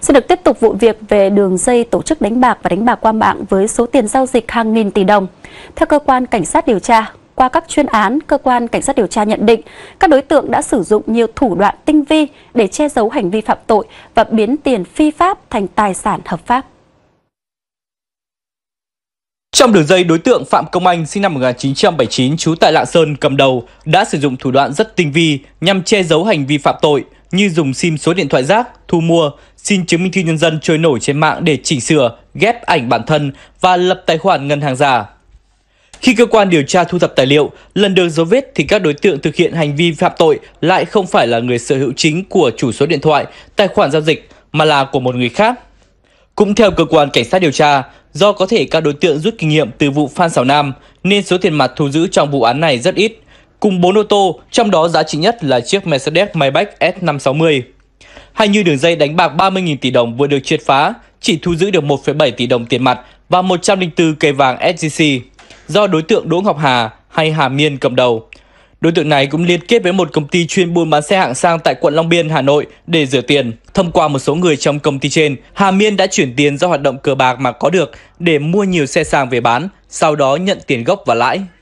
Sẽ được tiếp tục vụ việc về đường dây tổ chức đánh bạc và đánh bạc qua mạng với số tiền giao dịch hàng nghìn tỷ đồng. Theo cơ quan cảnh sát điều tra, qua các chuyên án, cơ quan cảnh sát điều tra nhận định các đối tượng đã sử dụng nhiều thủ đoạn tinh vi để che giấu hành vi phạm tội và biến tiền phi pháp thành tài sản hợp pháp. Trong đường dây, đối tượng Phạm Công Anh sinh năm 1979 trú tại Lạng Sơn cầm đầu đã sử dụng thủ đoạn rất tinh vi nhằm che giấu hành vi phạm tội – như dùng sim số điện thoại rác, thu mua, xin chứng minh thư nhân dân trôi nổi trên mạng để chỉnh sửa, ghép ảnh bản thân và lập tài khoản ngân hàng giả. Khi cơ quan điều tra thu thập tài liệu, lần được dấu vết thì các đối tượng thực hiện hành vi phạm tội lại không phải là người sở hữu chính của chủ số điện thoại, tài khoản giao dịch mà là của một người khác. Cũng theo cơ quan cảnh sát điều tra, do có thể các đối tượng rút kinh nghiệm từ vụ Phan Sảo Nam nên số tiền mặt thu giữ trong vụ án này rất ít – cùng 4 ô tô, trong đó giá trị nhất là chiếc Mercedes Maybach S560. Hay như đường dây đánh bạc 30.000 tỷ đồng vừa được triệt phá, chỉ thu giữ được 1,7 tỷ đồng tiền mặt và 104 cây vàng SGC do đối tượng Đỗ Ngọc Hà hay Hà Miên cầm đầu. Đối tượng này cũng liên kết với một công ty chuyên buôn bán xe hạng sang tại quận Long Biên, Hà Nội để rửa tiền. Thông qua một số người trong công ty trên, Hà Miên đã chuyển tiền do hoạt động cờ bạc mà có được để mua nhiều xe sang về bán, sau đó nhận tiền gốc và lãi.